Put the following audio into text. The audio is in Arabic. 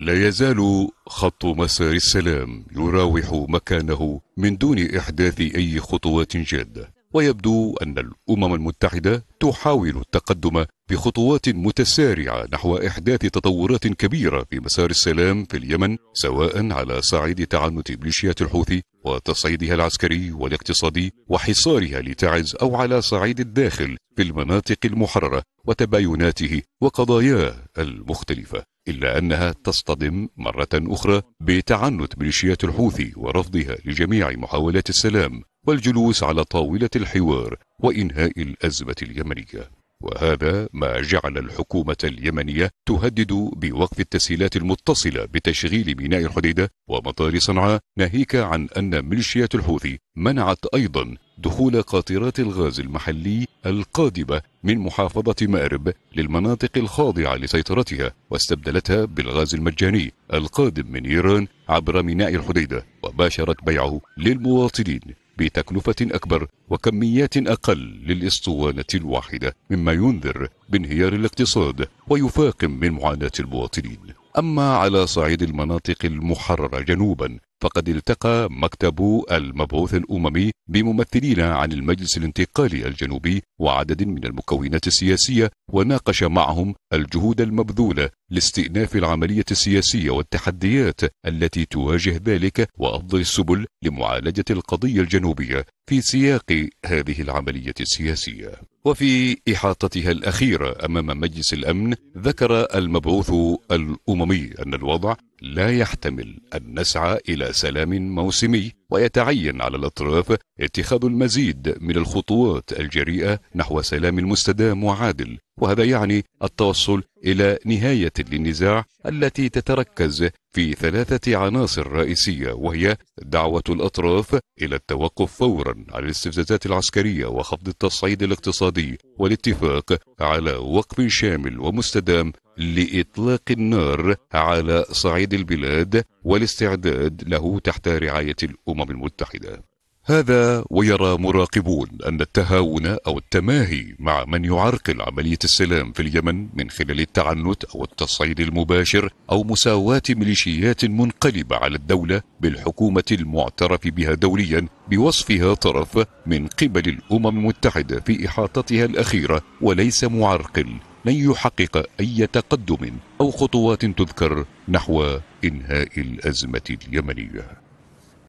لا يزال خط مسار السلام يراوح مكانه من دون إحداث أي خطوات جادة ويبدو أن الأمم المتحدة تحاول التقدم بخطوات متسارعة نحو إحداث تطورات كبيرة في مسار السلام في اليمن سواء على صعيد تعنت ميليشيات الحوثي وتصعيدها العسكري والاقتصادي وحصارها لتعز أو على صعيد الداخل في المناطق المحررة وتبايناته وقضاياه المختلفة إلا أنها تصطدم مرة أخرى بتعنت ميليشيات الحوثي ورفضها لجميع محاولات السلام والجلوس على طاولة الحوار وإنهاء الأزمة اليمنية وهذا ما جعل الحكومة اليمنية تهدد بوقف التسهيلات المتصلة بتشغيل ميناء الحديدة ومطار صنعاء ناهيك عن أن ميليشيات الحوثي منعت أيضا دخول قاطرات الغاز المحلي القادمة من محافظة مأرب للمناطق الخاضعة لسيطرتها واستبدلتها بالغاز المجاني القادم من إيران عبر ميناء الحديدة وباشرت بيعه للمواطنين بتكلفة أكبر وكميات أقل للإسطوانة الواحدة مما ينذر بانهيار الاقتصاد ويفاقم من معاناة المواطنين أما على صعيد المناطق المحررة جنوبا فقد التقى مكتب المبعوث الأممي بممثلين عن المجلس الانتقالي الجنوبي وعدد من المكونات السياسية وناقش معهم الجهود المبذولة لاستئناف العملية السياسية والتحديات التي تواجه ذلك وأفضل السبل لمعالجة القضية الجنوبية في سياق هذه العملية السياسية وفي إحاطتها الأخيرة أمام مجلس الأمن ذكر المبعوث الأممي أن الوضع لا يحتمل أن نسعى إلى سلام موسمي ويتعين على الأطراف اتخاذ المزيد من الخطوات الجريئة نحو سلام مستدام وعادل وهذا يعني التوصل إلى نهاية للنزاع التي تتركز في ثلاثة عناصر رئيسية وهي دعوة الأطراف إلى التوقف فورا على الاستفزازات العسكرية وخفض التصعيد الاقتصادي والاتفاق على وقف شامل ومستدام لإطلاق النار على صعيد البلاد والاستعداد له تحت رعاية الأمم المتحدة هذا ويرى مراقبون أن التهاون أو التماهي مع من يعرقل عملية السلام في اليمن من خلال التعنت أو التصعيد المباشر أو مساواة ميليشيات منقلبة على الدولة بالحكومة المعترف بها دوليا بوصفها طرف من قبل الأمم المتحدة في إحاطتها الأخيرة وليس معرقل لن يحقق أي تقدم أو خطوات تذكر نحو إنهاء الأزمة اليمنية